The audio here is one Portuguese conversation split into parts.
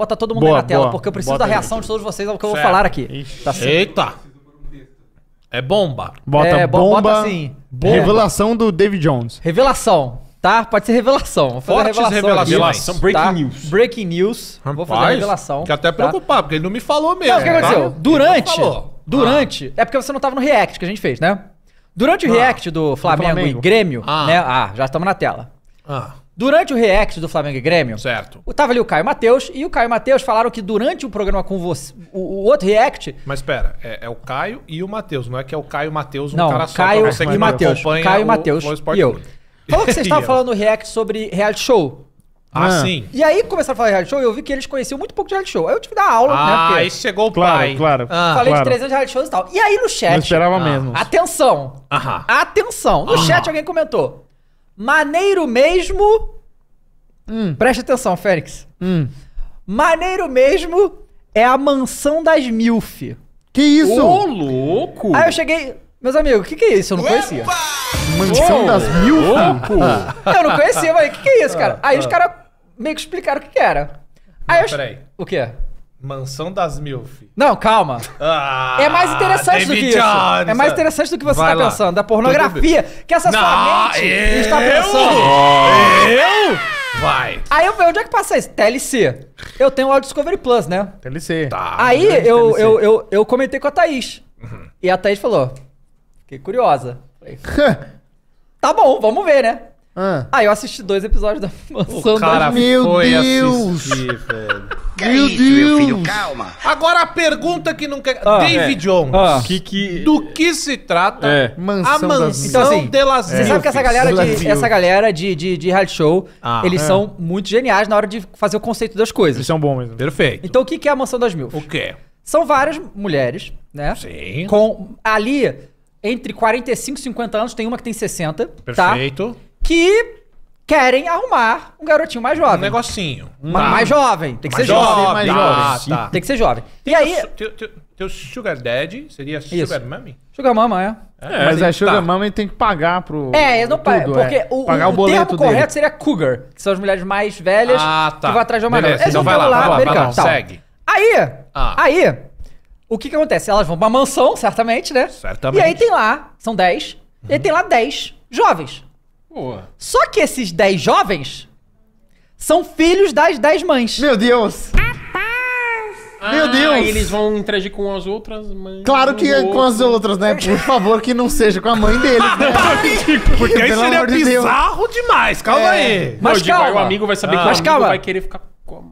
Bota todo mundo boa, aí na tela, boa. porque eu preciso Bota da reação aí. de todos vocês ao que eu vou falar aqui. Tá Eita! É bomba. Bota é, bomba. Bota assim. Bomba. Revelação do David Jones. Revelação, tá? Pode ser revelação. Vou fazer Fortes revelações Revelação, breaking tá? news. Breaking news. Rapaz, vou fazer a revelação. Fiquei até tá? preocupado, tá? porque ele não me falou mesmo. Não, o que tá? aconteceu? Tá? Durante. Durante. Ah. É porque você não tava no React que a gente fez, né? Durante o ah. React do Flamengo, do Flamengo. e Grêmio, ah. né? Ah, já estamos na tela. Ah. Durante o react do Flamengo e Grêmio, certo. tava ali o Caio Matheus e o Caio Matheus falaram que durante o programa com você, o, o outro react. Mas espera, é, é, o Caio e o Matheus, não é que é o Caio Matheus, um não, cara Caio, só Caio e Matheus, Caio Matheus e eu. Clube. Falou que vocês estavam falando no react sobre reality show. Ah, ah, sim. E aí começaram a falar de reality show e eu vi que eles conheciam muito pouco de reality show. Aí eu tive da aula, ah, né? Ah, porque... aí chegou o claro, pai. Claro, ah, Falei claro. de 300 reality shows e tal. E aí no chat... Não esperava ah, mesmo. Atenção. Aham. Atenção. No Aham. chat alguém comentou. Maneiro mesmo Hum. Preste atenção, Félix. Hum. Maneiro mesmo é a mansão das MILF. Que isso? Ô, louco! Aí eu cheguei. Meus amigos, o que, que é isso? Eu não Opa! conhecia. Mansão das MILF? Louco! eu não conhecia, mas o que, que é isso, cara? Ah, Aí os ah. caras meio que explicaram o que, que era. Aí não, eu... Peraí. O que é? Mansão das MILF. Não, calma. Ah, é mais interessante David do que isso. É mais interessante do que você está pensando. Da pornografia que essa não, sua mente eu? está pensando. Eu? Vai. Aí eu falei, onde é que passa isso? TLC. Eu tenho o Audio Discovery Plus, né? TLC. Tá. Aí eu, TLC. eu, eu, eu comentei com a Thaís. Uhum. E a Thaís falou, fiquei curiosa. Falei, tá bom, vamos ver, né? Ah. Aí eu assisti dois episódios da Mansão o cara 2000. Meu Deus! Assistir, velho. Que é meu Deus. meu filho, calma. Agora a pergunta que não quer. Ah, David é. Jones. Ah. Que, que... Do que se trata é. a mansão então, assim, de é. Las Você sabe que essa galera de, essa galera de, de, de reality show, ah, eles é. são muito geniais na hora de fazer o conceito das coisas. Eles são bons mesmo. Perfeito. Então o que, que é a mansão das mil? O quê? São várias mulheres, né? Sim. Com ali, entre 45 e 50 anos, tem uma que tem 60. Tá? Perfeito. Tá? Que querem arrumar um garotinho mais jovem. Um negocinho. Tá. Mais jovem. Tem que Mais ser jovem. jovem, mais Ah, jovem. tá. Tem que ser jovem. E aí. Teu, teu- teu- Sugar Daddy seria Sugar Mama? Sugar Mama, é. É, é mas a é Sugar tá. Mama tem que pagar pro. É, eles não pagam. Porque é. o, pagar o, o boleto termo dele. correto seria cougar, que são as mulheres mais velhas Ah, tá. que vão atrás de uma Beleza, então Eles então vai lá, vão vai lá, vai lá, segue. Aí, Ah. aí, o que que acontece? Elas vão pra mansão, certamente, né? Certamente. E aí tem lá, são 10, e aí tem lá 10 jovens. Boa. Só que esses 10 jovens são filhos das 10 mães. Meu Deus! Ah, Meu Deus! eles vão interagir com as outras mães. Claro que com, com as outras, né? Por favor, que não seja com a mãe deles. Né? Tipo, porque aí Pelo bizarro demais. Calma é. aí. Mas calma. Digo, aí o amigo vai saber ah, que o amigo calma. vai querer ficar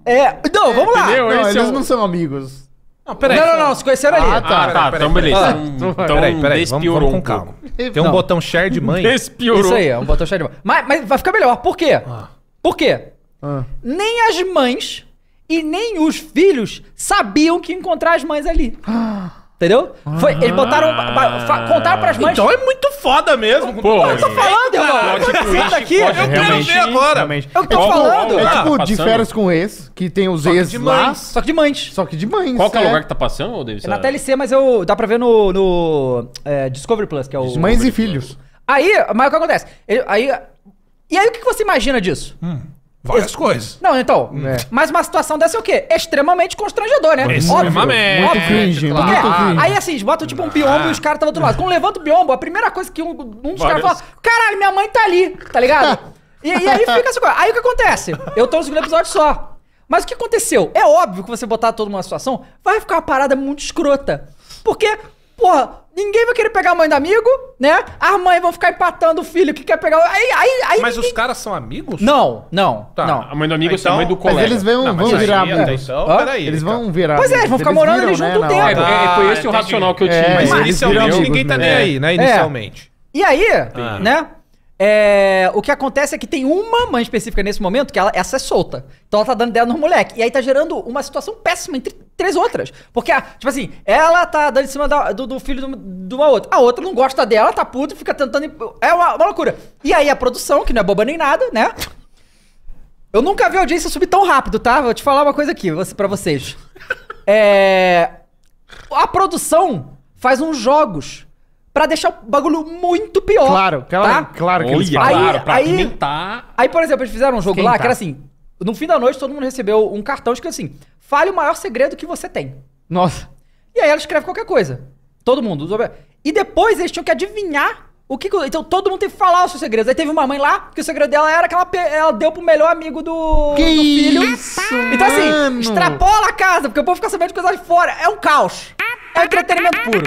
É, não, vamos lá. Não, eles é o... não são amigos. Não, peraí. Não, não, não, se conheceram ah, ali. Ah, tá, tá, então beleza. então peraí, peraí, despiorou vamos, com um calma. Tem um botão share de mãe. Despiorou. Isso aí, é um botão share de mãe. Mas, mas vai ficar melhor, por quê? Ah. Por quê? Ah. Nem as mães e nem os filhos sabiam que encontrar as mães ali. Ah. Entendeu? Foi, eles ah. botaram. Contaram pras mães. Então é muito foda mesmo. Pô, eu tô falando, irmão. Eu tô aqui. Eu quero ver agora. Eu tô é falando. Tá é tipo de férias com ex, que tem os ex lá, Só que de mães. só que de mães. Qual que é o é. lugar que tá passando, David? É na TLC, mas eu. Dá pra ver no. no é, Discovery Plus, que é o. Mães e filhos. Aí, mas o que acontece? aí. E aí, o que que você imagina disso? Hum. Várias coisas. Não, então. Hum. É. Mas uma situação dessa é o quê? Extremamente constrangedor, né? Extremamente. Óbvio. Muito cringe, claro. muito ah, cringe. Aí assim, bota tipo um biombo e os caras estão tá do lado. Quando levanta o biombo, a primeira coisa que um, um dos caras fala, caralho, minha mãe tá ali, tá ligado? e, e, aí fica essa coisa. Aí o que acontece? Eu tô no segundo episódio só. Mas o que aconteceu? É óbvio que você botar todo mundo numa situação, vai ficar uma parada muito escrota. Porque Porra, ninguém vai querer pegar a mãe do amigo, né? As mães vão ficar empatando o filho que quer pegar. Aí, aí, aí Mas ninguém... os caras são amigos? Não, não. Tá, não. a mãe do amigo ah, é então, é a mãe do colega. Mas eles vão, não, mas vão virar amigos. Então, peraí. Eles vão virar Pois é, eles vão ficar eles morando viram, ali junto né, tempo. É, foi esse o é, racional que eu tinha. Né? É, mas inicialmente ninguém tá né? nem aí, né? É. Inicialmente. E aí, ah. né? É, o que acontece é que tem uma mãe específica nesse momento que ela, essa é solta. Então ela tá dando ideia no moleque. E aí tá gerando uma situação péssima entre três outras. Porque, ah, tipo assim, ela tá dando em cima da, do, do, filho de uma outra. A outra não gosta dela, tá puto fica tentando. É uma, uma loucura. E aí a produção, que não é boba nem nada, né? Eu nunca vi a audiência subir tão rápido, tá? Vou te falar uma coisa aqui para vocês. É. A produção faz uns jogos para deixar o bagulho muito pior. Claro, claro, tá? claro que Olha, eles falaram, aí, pra aí, pimentar. Aí, por exemplo, eles fizeram um jogo Quem lá tá? que era assim, no fim da noite todo mundo recebeu um cartão escrito assim, fale o maior segredo que você tem. Nossa. E aí ela escreve qualquer coisa. Todo mundo. E depois eles tinham que adivinhar o que, que, Então todo mundo tem que falar os seus segredos. Aí teve uma mãe lá que o segredo dela era que ela, ela deu pro melhor amigo do, que do filho. Isso, então assim, mano. extrapola a casa, porque o povo fica sabendo de coisas de fora. É um caos. Ah, é entretenimento puro.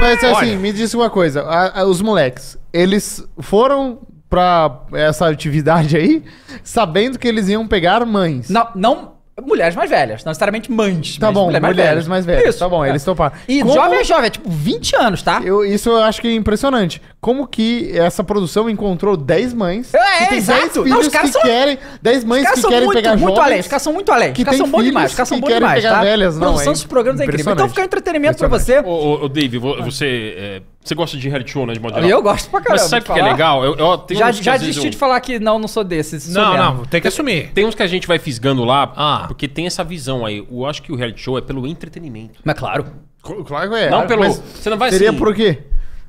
Mas assim, Olha. me diz uma coisa. A, a, os moleques, eles foram pra essa atividade aí sabendo que eles iam pegar mães. Não, não Mulheres mais velhas, não necessariamente mães. Tá bom, mulheres, mulheres mais, velhas. Isso. Tá bom, é. eles toparam. E Como... jovem é jovem, é tipo 20 anos, tá? Eu, isso eu acho que é impressionante. Como que essa produção encontrou 10 mães é, que tem exato. 10 filhos não, que são... querem... 10 mães que querem muito, pegar muito jovens. Além, os caras são muito além. Que os caras são bons demais. Os caras são bons demais, tá? Velhas, não, produção é desses programas é incrível. Então fica um entretenimento pra você. Ô, ô, ô Dave, ah. você é, você gosta de reality show, né? De modo geral. Eu gosto pra caramba. Mas sabe o que é legal? Eu, eu já já desisti eu... de falar que não, não sou desses. não, mesmo. não, tem que assumir. Tem uns que a gente vai fisgando lá, ah. porque tem essa visão aí. Eu acho que o reality show é pelo entretenimento. Mas claro. Claro que é. Não pelo. Mas você não vai Seria assim, por quê?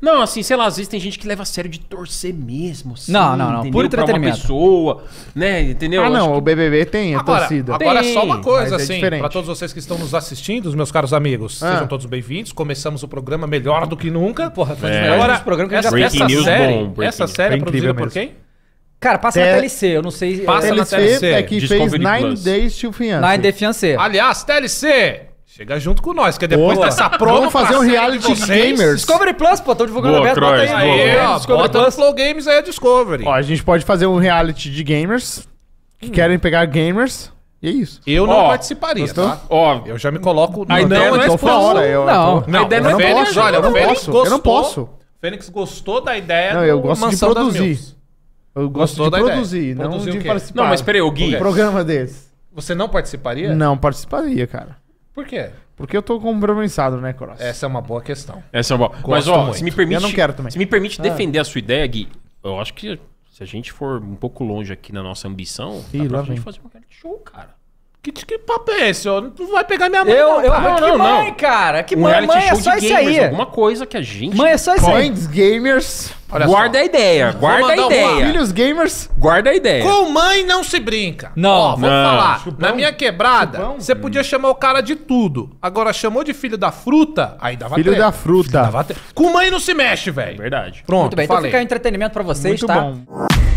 Não, assim, sei lá, às vezes tem gente que leva a sério de torcer mesmo. Assim, não, não, não. Por entretenimento. uma pessoa, né? Entendeu? Ah, não, que... o BBB tem a é agora, torcida. Agora tem, só uma coisa, é assim, é para todos vocês que estão nos assistindo, os meus caros amigos, ah. sejam todos bem-vindos. Começamos o programa melhor do que nunca. Porra, foi é. esse programa que essa, já essa News série, bom, breaking. essa série é produzida por quem? Cara, passa Te... É na TLC, eu não sei. Passa TLC na TLC. É que Discovery fez Nine Plus. Days to Fiancé. Nine Days Fiancé. Aliás, TLC, Chega junto com nós, que depois Boa. dessa prova. Vamos fazer um reality de gamers. Discovery Plus, pô, estão divulgando Boa, aberto, bota aí. Boa. aí é, ó, Discovery bota Plus. Flow Games aí é Discovery. Ó, a gente pode fazer um reality de gamers que hum. querem pegar gamers... E é isso. Eu não ó, participaria, tá? Ó, eu já me coloco... A é ideia não, não é expulso. Hora, não, não, a ideia não, não é Fênix, olha, eu não posso. Gostou, eu não posso. Fênix gostou da ideia Não, eu gosto de produzir. Eu gosto de produzir, não de participar. Não, mas peraí, o Gui... Um programa desse. Você não participaria? Não participaria, cara. Por quê? Porque eu tô compromissado, né, Cross? Essa é uma boa questão. Essa é uma boa. Mas, ó, muito. se me permite. Eu não quero também. Se me permite ah. defender a sua ideia, Gui, eu acho que se a gente for um pouco longe aqui na nossa ambição, Ih, dá pra gente fazer um show, cara. Que, que papo é esse? tu vai pegar minha mãe, eu, não, eu, cara. Não, que não, mãe, não. cara? Que um mãe, é só isso aí. Alguma coisa que a gente... Mãe, é só isso aí. Coins, gamers... Olha guarda só. a ideia, guarda a ideia. Filhos gamers, guarda a ideia. Com mãe não se brinca. Não, Vamos vou não. falar. Chupão. Na minha quebrada, você podia chamar o cara de tudo. Agora chamou de filho da fruta, aí dava Filho treta. da fruta. Filho dava Com mãe não se mexe, velho. Verdade. Pronto, Muito bem, então falei. então fica entretenimento para vocês, Muito tá? Bom.